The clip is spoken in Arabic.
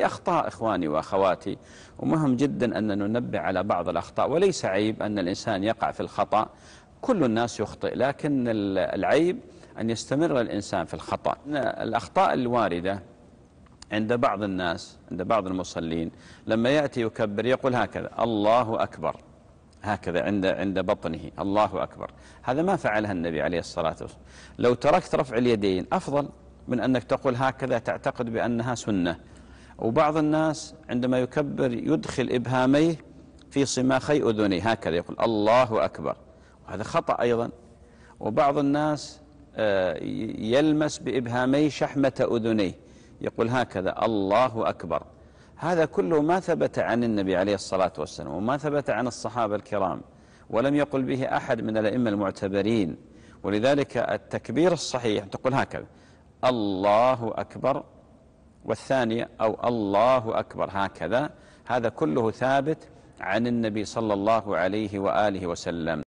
أخطاء إخواني وأخواتي ومهم جدا أن ننبه على بعض الأخطاء وليس عيب أن الإنسان يقع في الخطأ كل الناس يخطئ لكن العيب أن يستمر الإنسان في الخطأ الأخطاء الواردة عند بعض الناس عند بعض المصلين لما يأتي يكبر يقول هكذا الله أكبر هكذا عند عند بطنه الله أكبر هذا ما فعلها النبي عليه الصلاة والسلام لو تركت رفع اليدين أفضل من أنك تقول هكذا تعتقد بأنها سنة وبعض الناس عندما يكبر يدخل إبهاميه في صماخي أذنيه هكذا يقول الله أكبر وهذا خطأ أيضا وبعض الناس آه، يلمس بإبهامي شحمة أذنيه يقول هكذا الله أكبر هذا كله ما ثبت عن النبي عليه الصلاة والسلام وما ثبت عن الصحابة الكرام ولم يقل به أحد من الأئمة المعتبرين ولذلك التكبير الصحيح تقول هكذا الله أكبر والثانية أو الله أكبر هكذا هذا كله ثابت عن النبي صلى الله عليه وآله وسلم